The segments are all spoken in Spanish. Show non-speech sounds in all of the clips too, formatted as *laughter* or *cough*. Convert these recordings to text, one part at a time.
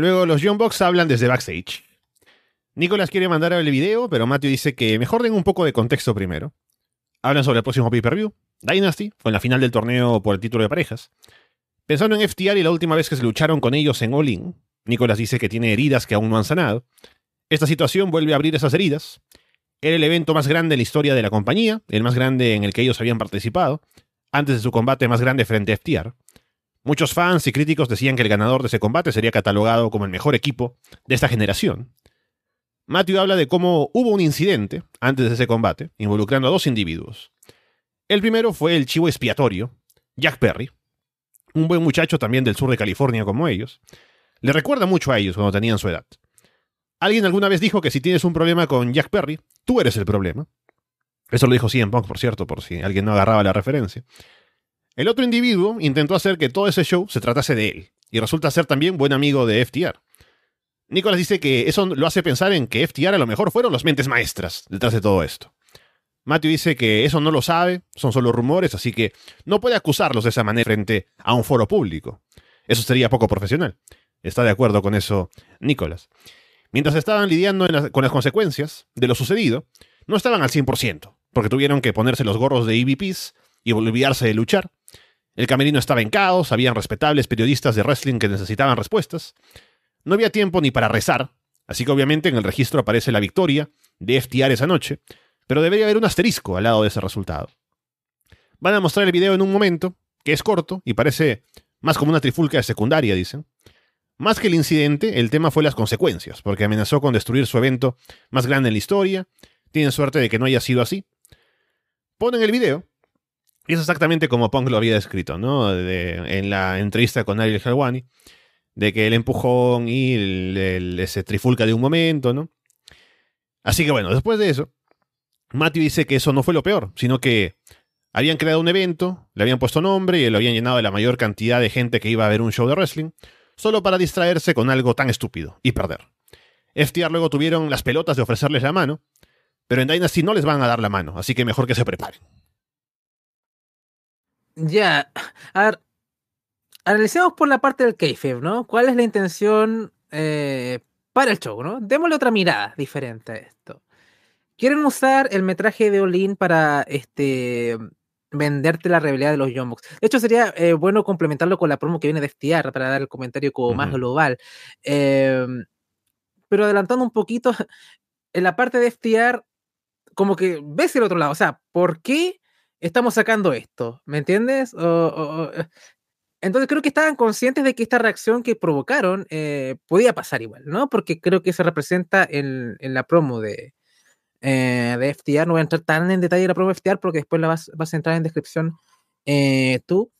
luego los John Box hablan desde backstage. Nicolás quiere mandar el video, pero Matthew dice que mejor den un poco de contexto primero. Hablan sobre el próximo pay-per-view, Dynasty, con la final del torneo por el título de parejas. Pensando en FTR y la última vez que se lucharon con ellos en All In, Nicolas dice que tiene heridas que aún no han sanado. Esta situación vuelve a abrir esas heridas. Era el evento más grande en la historia de la compañía, el más grande en el que ellos habían participado, antes de su combate más grande frente a FTR. Muchos fans y críticos decían que el ganador de ese combate sería catalogado como el mejor equipo de esta generación. Matthew habla de cómo hubo un incidente antes de ese combate involucrando a dos individuos. El primero fue el chivo expiatorio, Jack Perry, un buen muchacho también del sur de California como ellos. Le recuerda mucho a ellos cuando tenían su edad. Alguien alguna vez dijo que si tienes un problema con Jack Perry, tú eres el problema. Eso lo dijo CM Punk, por cierto, por si alguien no agarraba la referencia. El otro individuo intentó hacer que todo ese show se tratase de él, y resulta ser también buen amigo de FTR. Nicolás dice que eso lo hace pensar en que FTR a lo mejor fueron las mentes maestras detrás de todo esto. Matthew dice que eso no lo sabe, son solo rumores, así que no puede acusarlos de esa manera frente a un foro público. Eso sería poco profesional. Está de acuerdo con eso Nicolas. Mientras estaban lidiando con las consecuencias de lo sucedido, no estaban al 100%, porque tuvieron que ponerse los gorros de EVPs y olvidarse de luchar, el camerino estaba en caos, habían respetables periodistas de wrestling que necesitaban respuestas. No había tiempo ni para rezar, así que obviamente en el registro aparece la victoria de FTR esa noche, pero debería haber un asterisco al lado de ese resultado. Van a mostrar el video en un momento, que es corto y parece más como una trifulca de secundaria, dicen. Más que el incidente, el tema fue las consecuencias, porque amenazó con destruir su evento más grande en la historia. Tienen suerte de que no haya sido así. Ponen el video, y es exactamente como Punk lo había descrito, ¿no? en la entrevista con Ariel Helwani, de que el empujón y se trifulca de un momento, ¿no? Así que bueno, después de eso, Matthew dice que eso no fue lo peor, sino que habían creado un evento, le habían puesto nombre y lo habían llenado de la mayor cantidad de gente que iba a ver un show de wrestling, solo para distraerse con algo tan estúpido y perder. FTR luego tuvieron las pelotas de ofrecerles la mano, pero en Dynasty no les van a dar la mano, así que mejor que se preparen. Ya, a ver, analicemos por la parte del kayfabe, ¿no? ¿Cuál es la intención eh, para el show, ¿no? Démosle otra mirada diferente a esto. Quieren usar el metraje de Olin para este venderte la realidad de los Yomox. De hecho, sería eh, bueno complementarlo con la promo que viene de FTR para dar el comentario como más global. Em, pero adelantando un poquito, en la parte de FTR, como que ves el otro lado. O sea, ¿por qué estamos sacando esto, ¿me entiendes? Eh, entonces creo que estaban conscientes de que esta reacción que provocaron eh, podía pasar igual, ¿no? Porque creo que se representa en, la promo de, eh, FTR. No voy a entrar tan en detalle en la promo de FTR porque después la vas, a entrar en descripción tú.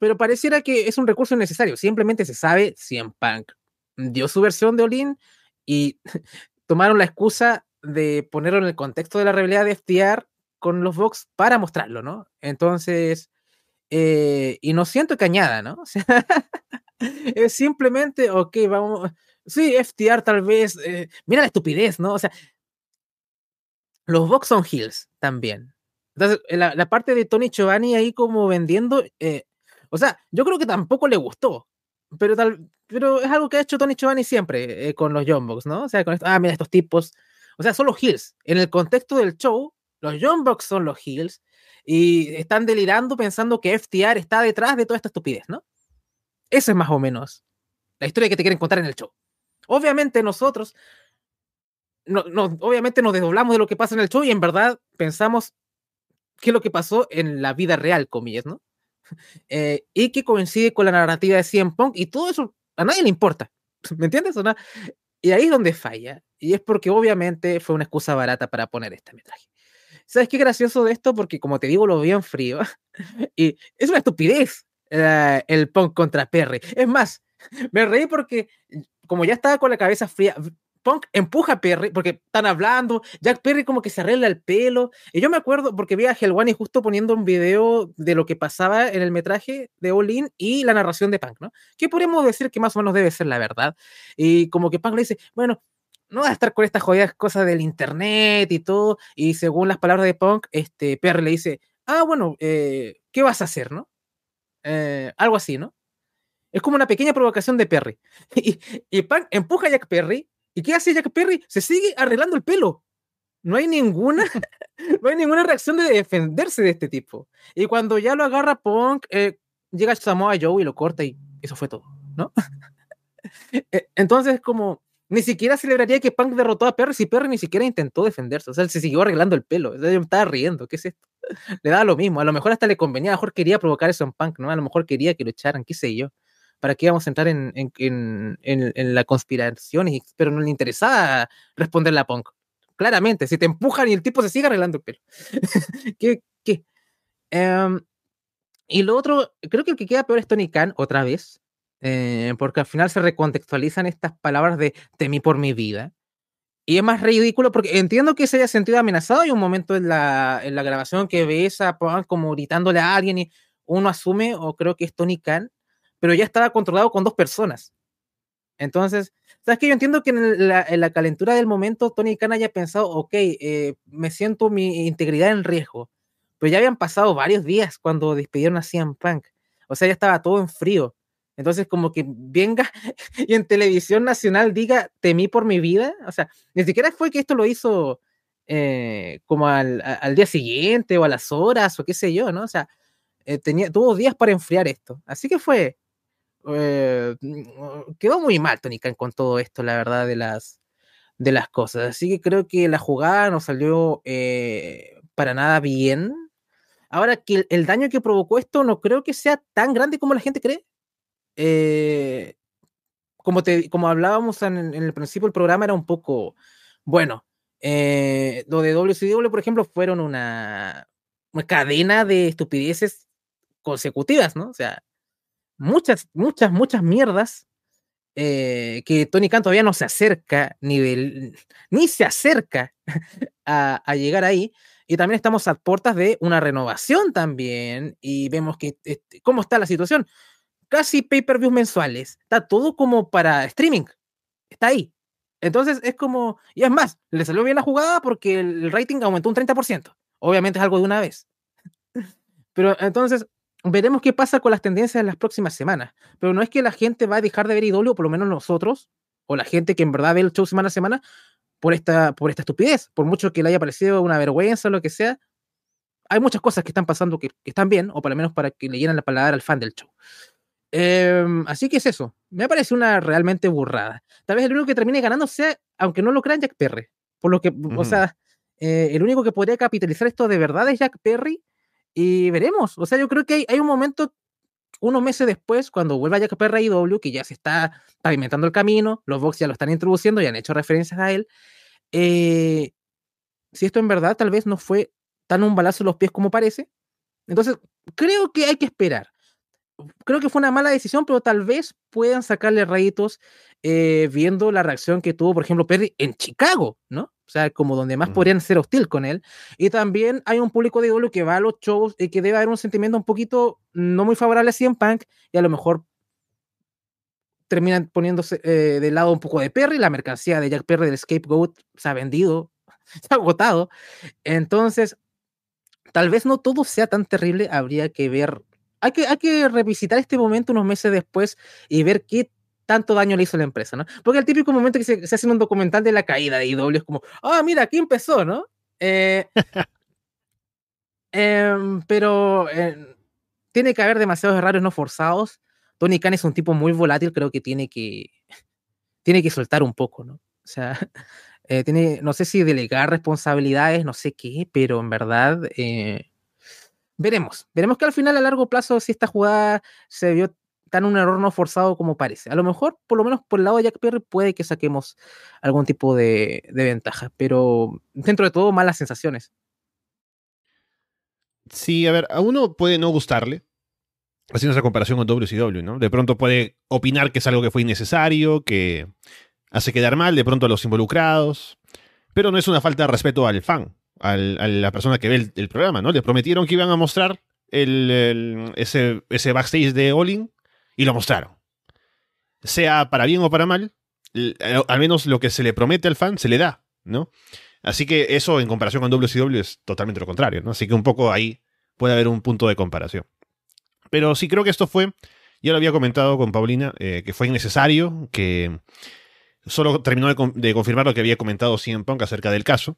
Pero pareciera que es un recurso necesario. Simplemente se sabe, si en Punk dio su versión de Olin y *laughs* tomaron la excusa de ponerlo en el contexto de la realidad de FTR con los box para mostrarlo, ¿no? Entonces, eh, y no siento cañada, ¿no? *laughs* O sea, es simplemente, ok, vamos, sí, FTR tal vez, eh, mira la estupidez, ¿no? O sea, los box son Hills también. Entonces, eh, la, parte de Tony Giovanni ahí como vendiendo, o sea, yo creo que tampoco le gustó, pero tal, pero es algo que ha hecho Tony Giovanni siempre con los Young ¿no? O sea, con ah, mira estos tipos, o sea, son los Hills. En el contexto del show, los John Bucks son los Hills y están delirando pensando que FTR está detrás de toda esta estupidez, ¿no? Eso es más o menos la historia que te quieren contar en el show. Obviamente nosotros, obviamente nos desdoblamos de lo que pasa en el show y en verdad pensamos qué es lo que pasó en la vida real, comillas, ¿no? *laughs* Eh, y que coincide con la narrativa de CM Punk y todo eso a nadie le importa, *laughs* ¿me entiendes? O no? Y ahí es donde falla. Y es porque obviamente fue una excusa barata para poner este metraje. ¿Sabes qué gracioso de esto? Porque como te digo, lo veían frío. *laughs* y es una estupidez eh, el Punk contra Perry. Es más, me reí porque como ya estaba con la cabeza fría, Punk empuja a Perry porque están hablando, Jack Perry como que se arregla el pelo. Y yo me acuerdo porque vi a Helwani justo poniendo un video de lo que pasaba en el metraje de Olin y la narración de Punk, ¿no? Que podemos decir que más o menos debe ser la verdad. Y como que Punk le dice, bueno, no a estar con estas jodidas cosas del internet y todo. Y según las palabras de Punk, este Perry le dice, ah, bueno, eh, ¿qué vas a hacer, no? Eh, algo así, ¿no? Es como una pequeña provocación de Perry. *laughs* Y, Punk empuja a Jack Perry. ¿Y qué hace Jack Perry? Se sigue arreglando el pelo. No hay ninguna, *laughs* *laughs* no hay ninguna reacción de defenderse de este tipo. Y cuando ya lo agarra Punk, eh, llega Samoa Joe y lo corta y eso fue todo, ¿no? E, entonces, como ni siquiera celebraría que Punk derrotó a Perry si Perry ni siquiera intentó defenderse. O sea, se siguió arreglando el pelo. yo me estaba riendo. ¿Qué es esto? *laughs* Le daba lo mismo. A lo mejor hasta le convenía. A lo mejor quería provocar eso en Punk, ¿no? A lo mejor quería que lo echaran, qué sé yo. ¿Para qué íbamos a entrar en, la conspiración? Y, pero no le interesaba responderle a Punk. Claramente, si te empujan y el tipo se sigue arreglando el pelo. *laughs* ¿Qué? qué? Em, y lo otro, creo que el que queda peor es Tony Khan, otra vez. Eh, porque al final se recontextualizan estas palabras de temí por mi vida. Y es más ridículo porque entiendo que se haya sentido amenazado. Hay un momento en la, en la grabación que ves a como gritándole a alguien y uno asume, o creo que es Tony Khan, pero ya estaba controlado con dos personas. Entonces, ¿sabes que Yo entiendo que en la, en la, calentura del momento Tony Khan haya pensado, ok, eh, me siento mi integridad en riesgo, pero ya habían pasado varios días cuando despidieron a CM Punk. O sea, ya estaba todo en frío. Entonces, como que venga *laughs* y en televisión nacional diga, temí por mi vida. O sea, ni siquiera fue que esto lo hizo eh, como al, día siguiente o a las horas o qué sé yo, ¿no? O sea, eh, tenía, tuvo días para enfriar esto. Así que fue. Eh, mm, quedó muy mal Tony Khan con todo esto, la verdad, de las, de las cosas. Así que creo que la jugada no salió para nada bien. Ahora que el daño que provocó esto no creo que sea tan grande como la gente cree. Eh, como, te, como hablábamos en, el principio, el programa era un poco, bueno, eh, lo de WCW, por ejemplo, fueron una, cadena de estupideces consecutivas, ¿no? O sea, muchas, muchas, muchas mierdas eh, que Tony Khan todavía no se acerca, ni se acerca *laughs* a, llegar ahí. Y también estamos a puertas de una renovación también y vemos que, este, cómo está la situación casi pay-per-views mensuales. Está todo como para streaming. Está ahí. Entonces es como, y es más, le salió bien la jugada porque el rating aumentó un 30%. Obviamente es algo de una vez. Pero entonces veremos qué pasa con las tendencias en las próximas semanas. Pero no es que la gente va a dejar de ver IW, por lo menos nosotros, o la gente que en verdad ve el show semana a semana, por esta, por esta estupidez, por mucho que le haya parecido una vergüenza o lo que sea. Hay muchas cosas que están pasando que, están bien, o por lo menos para que le llenen la palabra al fan del show. Em, así que es eso. Me parece una realmente burrada. Tal vez el único que termine ganando sea, aunque no lo crean, Jack Perry. Por lo que, o sea, eh, el único que podría capitalizar esto de verdad es Jack Perry. Y veremos. O sea, yo creo que hay, un momento, unos meses después, cuando vuelva Jack Perry a IW, e que ya se está pavimentando el camino, los Vox ya lo están introduciendo y han hecho referencias a él. Eh, si esto en verdad tal vez no fue tan un balazo en los pies como parece. Entonces, creo que hay que esperar creo que fue una mala decisión, pero tal vez puedan sacarle rayitos eh, viendo la reacción que tuvo, por ejemplo, Perry en Chicago, ¿no? O sea, como donde más podrían ser hostil con él. Y también hay un público de W que va a los shows y que debe haber un sentimiento un poquito no muy favorable a en Punk y a lo mejor terminan poniéndose eh, de lado un poco de Perry, la mercancía de Jack Perry del Scapegoat se ha vendido, *laughs* se ha agotado. Entonces, tal vez no todo sea tan terrible, habría que ver hay que, hay que revisitar este momento unos meses después y ver qué tanto daño le hizo la empresa, ¿no? Porque el típico momento que se, se hace un documental de la caída de IW es como, ah, mira, aquí empezó, ¿no? Eh, em, pero tiene que haber demasiados errores no forzados. Tony Khan es un tipo muy volátil, creo que tiene que, tiene que soltar un poco, ¿no? O sea, *laughs* eh, tiene, no sé si delegar responsabilidades, no sé qué, pero en verdad... Eh, veremos. Veremos que al final, a largo plazo, si esta jugada se vio tan un error no forzado como parece. A lo mejor, por lo menos por el lado de Jack Pierre, puede que saquemos algún tipo de, de ventaja, pero dentro de todo, malas sensaciones. Sí, a ver, a uno puede no gustarle, haciendo esa comparación con WCW, ¿no? De pronto puede opinar que es algo que fue innecesario, que hace quedar mal de pronto a los involucrados, pero no es una falta de respeto al fan a la persona que ve el, programa, ¿no? Le prometieron que iban a mostrar el, ese, ese, backstage de Olin y lo mostraron. Sea para bien o para mal, eh, al menos lo que se le promete al fan se le da, ¿no? Así que eso en comparación con WCW es totalmente lo contrario, ¿no? Así que un poco ahí puede haber un punto de comparación. Pero sí creo que esto fue, Yo lo había comentado con Paulina, eh, que fue innecesario, que solo terminó de, confirmar lo que había comentado CM Punk acerca del caso,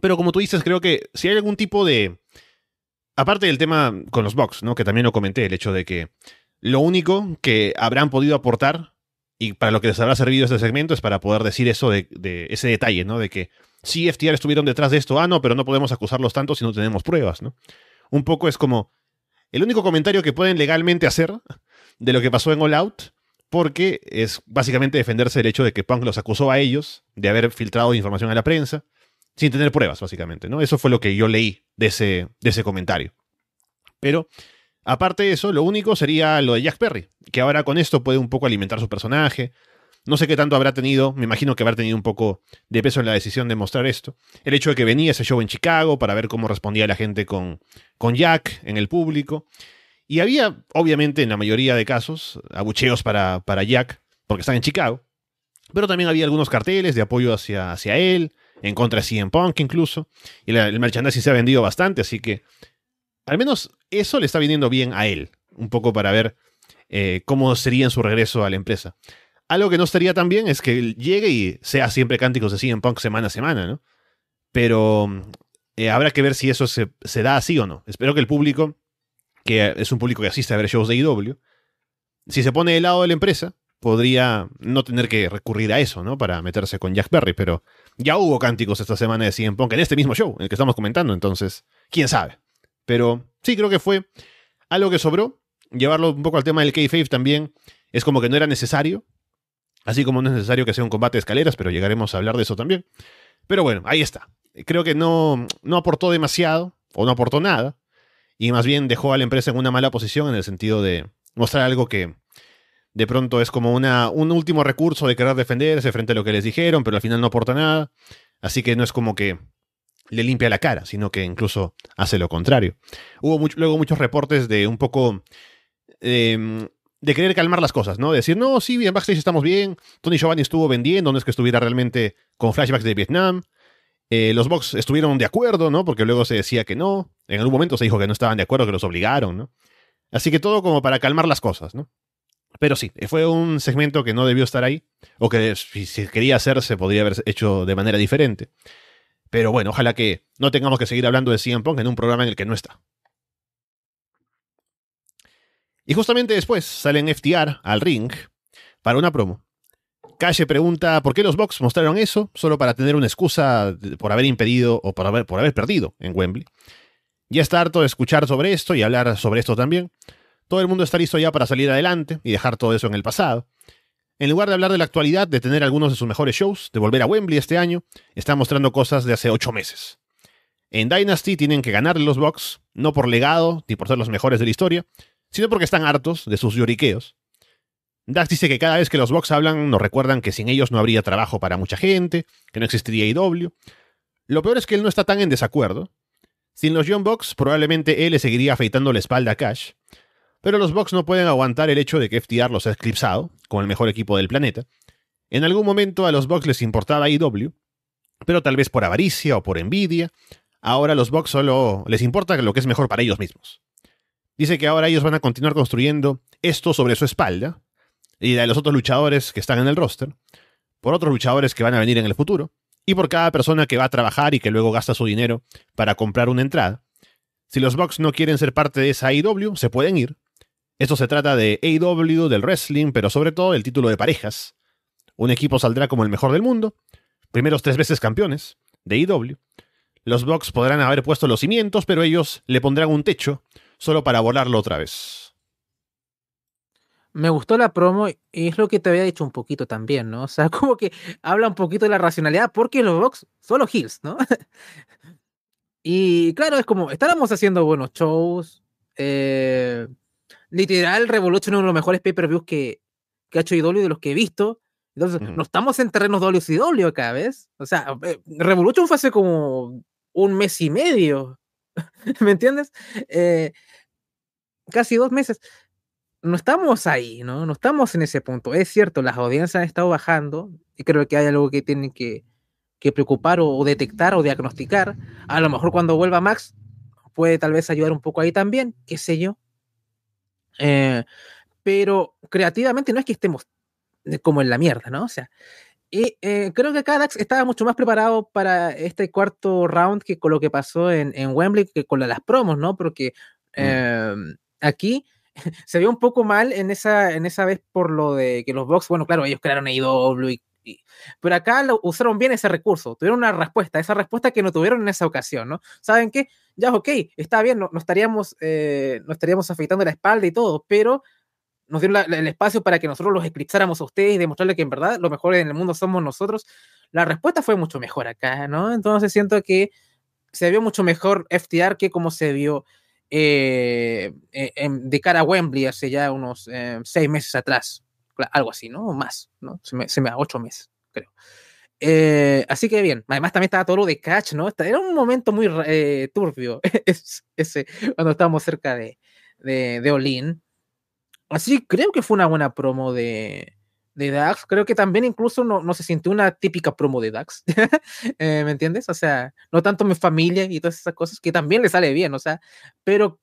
pero como tú dices, creo que si hay algún tipo de... Aparte del tema con los box, ¿no? Que también lo comenté, el hecho de que lo único que habrán podido aportar y para lo que les habrá servido este segmento es para poder decir eso de, ese detalle, ¿no? De que sí, FTR estuvieron detrás de esto, ah, no, pero no podemos acusarlos tanto si no tenemos pruebas, ¿no? Un poco es como el único comentario que pueden legalmente hacer de lo que pasó en All Out, porque es básicamente defenderse del hecho de que Punk los acusó a ellos de haber filtrado información a la prensa, sin tener pruebas, básicamente, ¿no? Eso fue lo que yo leí de ese, de ese comentario. Pero, aparte de eso, lo único sería lo de Jack Perry, que ahora con esto puede un poco alimentar su personaje. No sé qué tanto habrá tenido, me imagino que habrá tenido un poco de peso en la decisión de mostrar esto. El hecho de que venía ese show en Chicago para ver cómo respondía la gente con, con Jack en el público. Y había, obviamente, en la mayoría de casos, abucheos para, para Jack, porque están en Chicago. Pero también había algunos carteles de apoyo hacia, hacia él, en contra de CM Punk incluso. Y el merchandising se ha vendido bastante, así que al menos eso le está viniendo bien a él, un poco para ver eh, cómo sería en su regreso a la empresa. Algo que no estaría tan bien es que él llegue y sea siempre cánticos de CM Punk semana a semana, ¿no? Pero eh, habrá que ver si eso se, se, da así o no. Espero que el público, que es un público que asiste a ver shows de IW, e si se pone del lado de la empresa, podría no tener que recurrir a eso, ¿no? Para meterse con Jack Berry, pero ya hubo cánticos esta semana de CM Punk en este mismo show, en el que estamos comentando, entonces, quién sabe. Pero sí, creo que fue algo que sobró. Llevarlo un poco al tema del K-Fave también es como que no era necesario, así como no es necesario que sea un combate de escaleras, pero llegaremos a hablar de eso también. Pero bueno, ahí está. Creo que no, no aportó demasiado, o no aportó nada, y más bien dejó a la empresa en una mala posición en el sentido de mostrar algo que de pronto es como una, un último recurso de querer defenderse frente a lo que les dijeron, pero al final no aporta nada. Así que no es como que le limpia la cara, sino que incluso hace lo contrario. Hubo luego muchos reportes de un poco... Em, de querer calmar las cosas, ¿no? De decir, no, sí, bien, backstage estamos bien, Tony Giovanni estuvo vendiendo, no es que estuviera realmente con flashbacks de Vietnam, eh, los Vox estuvieron de acuerdo, ¿no? Porque luego se decía que no. En algún momento se dijo que no estaban de acuerdo, que los obligaron, ¿no? Así que todo como para calmar las cosas, ¿no? Pero sí, fue un segmento que no debió estar ahí, o que si quería quería se podría haber hecho de manera diferente. Pero bueno, ojalá que no tengamos que seguir hablando de CM Punk en un programa en el que no está. Y justamente después salen FTR al ring para una promo. Calle pregunta por qué los Bucks mostraron eso, solo para tener una excusa por haber impedido o por haber, por haber perdido en Wembley. Ya está harto de escuchar sobre esto y hablar sobre esto también, todo el mundo está listo ya para salir adelante y dejar todo eso en el pasado. En lugar de hablar de la actualidad, de tener algunos de sus mejores shows, de volver a Wembley este año, está mostrando cosas de hace ocho meses. En Dynasty tienen que ganarle los Bucks, no por legado ni por ser los mejores de la historia, sino porque están hartos de sus lloriqueos. Dax dice que cada vez que los Bucks hablan nos recuerdan que sin ellos no habría trabajo para mucha gente, que no existiría IW. Lo peor es que él no está tan en desacuerdo. Sin los John Bucks, probablemente él le seguiría afeitando la espalda a Cash. Pero los Bucks no pueden aguantar el hecho de que FTR los ha eclipsado con el mejor equipo del planeta. En algún momento a los Bucks les importaba IW, e pero tal vez por avaricia o por envidia, ahora a los Bucks solo les importa lo que es mejor para ellos mismos. Dice que ahora ellos van a continuar construyendo esto sobre su espalda y de los otros luchadores que están en el roster, por otros luchadores que van a venir en el futuro, y por cada persona que va a trabajar y que luego gasta su dinero para comprar una entrada. Si los Bucks no quieren ser parte de esa IW, e se pueden ir, esto se trata de AEW, del wrestling, pero sobre todo el título de parejas. Un equipo saldrá como el mejor del mundo, primeros tres veces campeones de AEW. Los Bucks podrán haber puesto los cimientos, pero ellos le pondrán un techo solo para volarlo otra vez. Me gustó la promo y es lo que te había dicho un poquito también, ¿no? *laughs* O sea, como que habla un poquito de la racionalidad porque los Bucks son los Hills, ¿no? *laughs* y claro, es como, estábamos haciendo buenos shows, eh, literal, Revolution es uno de los mejores pay-per-views que, que ha hecho IW de los que he visto. Entonces, no estamos en terrenos WCW cada vez. O sea, eh, Revolution fue hace como un mes y medio, *laughs* ¿me entiendes? Eh, casi dos meses. No estamos ahí, ¿no? No estamos en ese punto. Es cierto, las audiencias han estado bajando y creo que hay algo que tienen que, que preocupar o, detectar o diagnosticar. A lo mejor cuando vuelva Max puede tal vez ayudar un poco ahí también, qué sé yo. Eh, pero creativamente no es que estemos eh, como en la mierda, ¿no? O sea, y eh, creo que Cadax estaba mucho más preparado para este cuarto round que con lo que pasó en, Wembley, que con las promos, ¿no? Porque mm. em, aquí *laughs* se vio un poco mal en esa, en esa vez por lo de que los Box, bueno, claro, ellos crearon IW e y pero acá lo, usaron bien ese recurso, tuvieron una respuesta, esa respuesta que no tuvieron en esa ocasión, ¿no? ¿Saben que Ya, ok, está bien, no, estaríamos, no estaríamos eh, afectando la espalda y todo, pero nos dieron el espacio para que nosotros los eclipsáramos a ustedes y demostrarles que en verdad lo mejor en el mundo somos nosotros. La respuesta fue mucho mejor acá, ¿no? Entonces siento que se vio mucho mejor FTR que como se vio eh, e, de cara a Wembley hace ya unos eh, seis meses atrás algo así, ¿no? más, ¿no? Se me, da ocho meses, creo. Eh, así que bien, además también estaba todo lo de Catch, ¿no? Era un momento muy eh, turbio *laughs* ese, cuando estábamos cerca de, de, de Olin. Así creo que fue una buena promo de, de Dax. Creo que también incluso no, no se sintió una típica promo de Dax. *laughs* Eh, ¿Me entiendes? O sea, no tanto mi familia y todas esas cosas, que también le sale bien, o sea, pero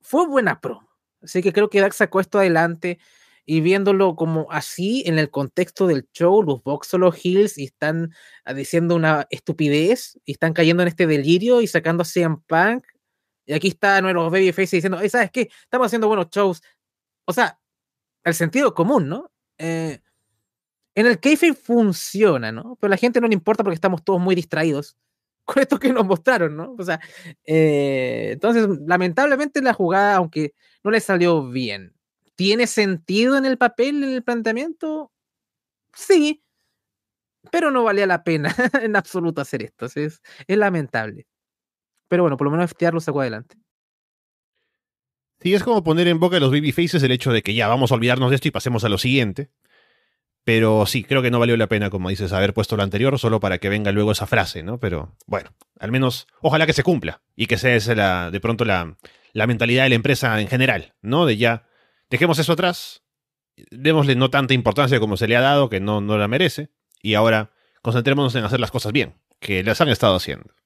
fue buena promo. Así que creo que Dax sacó esto adelante y viéndolo como así en el contexto del show, los Voxolo los Hills y están ah, diciendo una estupidez y están cayendo en este delirio y sacando a CM Punk. Y aquí está nuevo Babyface diciendo, ¿sabes qué? Estamos haciendo buenos shows. O sea, el sentido común, ¿no? Eh, en el kayfabe funciona, ¿no? Pero a la gente no le importa porque estamos todos muy distraídos *laughs* con esto que nos mostraron, ¿no? O sea, eh, entonces, lamentablemente la jugada, aunque no le salió bien, ¿Tiene sentido en el papel, en el planteamiento? Sí, pero no valía la pena *laughs* en absoluto hacer esto. Es, es lamentable. Pero bueno, por lo menos FTR lo sacó adelante. Sí, es como poner en boca de los faces el hecho de que ya vamos a olvidarnos de esto y pasemos a lo siguiente. Pero sí, creo que no valió la pena, como dices, haber puesto lo anterior solo para que venga luego esa frase, ¿no? Pero bueno, al menos ojalá que se cumpla y que sea de pronto la, la mentalidad de la empresa en general, ¿no? De ya Dejemos eso atrás, démosle no tanta importancia como se le ha dado, que no, no la merece, y ahora concentrémonos en hacer las cosas bien, que las han estado haciendo.